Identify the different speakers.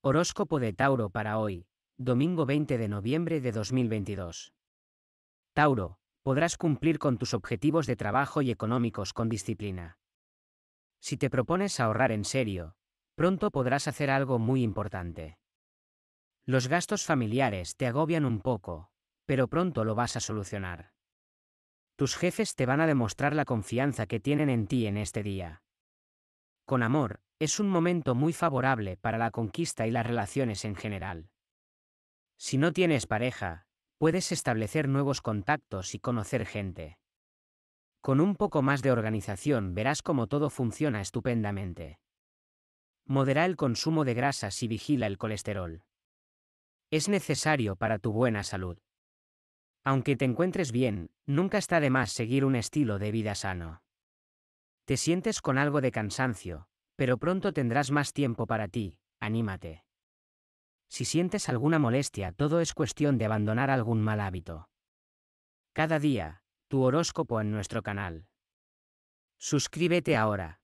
Speaker 1: Horóscopo de Tauro para hoy, domingo 20 de noviembre de 2022. Tauro, podrás cumplir con tus objetivos de trabajo y económicos con disciplina. Si te propones ahorrar en serio, pronto podrás hacer algo muy importante. Los gastos familiares te agobian un poco, pero pronto lo vas a solucionar. Tus jefes te van a demostrar la confianza que tienen en ti en este día. Con amor, es un momento muy favorable para la conquista y las relaciones en general. Si no tienes pareja, puedes establecer nuevos contactos y conocer gente. Con un poco más de organización verás cómo todo funciona estupendamente. Modera el consumo de grasas y vigila el colesterol. Es necesario para tu buena salud. Aunque te encuentres bien, nunca está de más seguir un estilo de vida sano. Te sientes con algo de cansancio, pero pronto tendrás más tiempo para ti, anímate. Si sientes alguna molestia, todo es cuestión de abandonar algún mal hábito. Cada día, tu horóscopo en nuestro canal. Suscríbete ahora.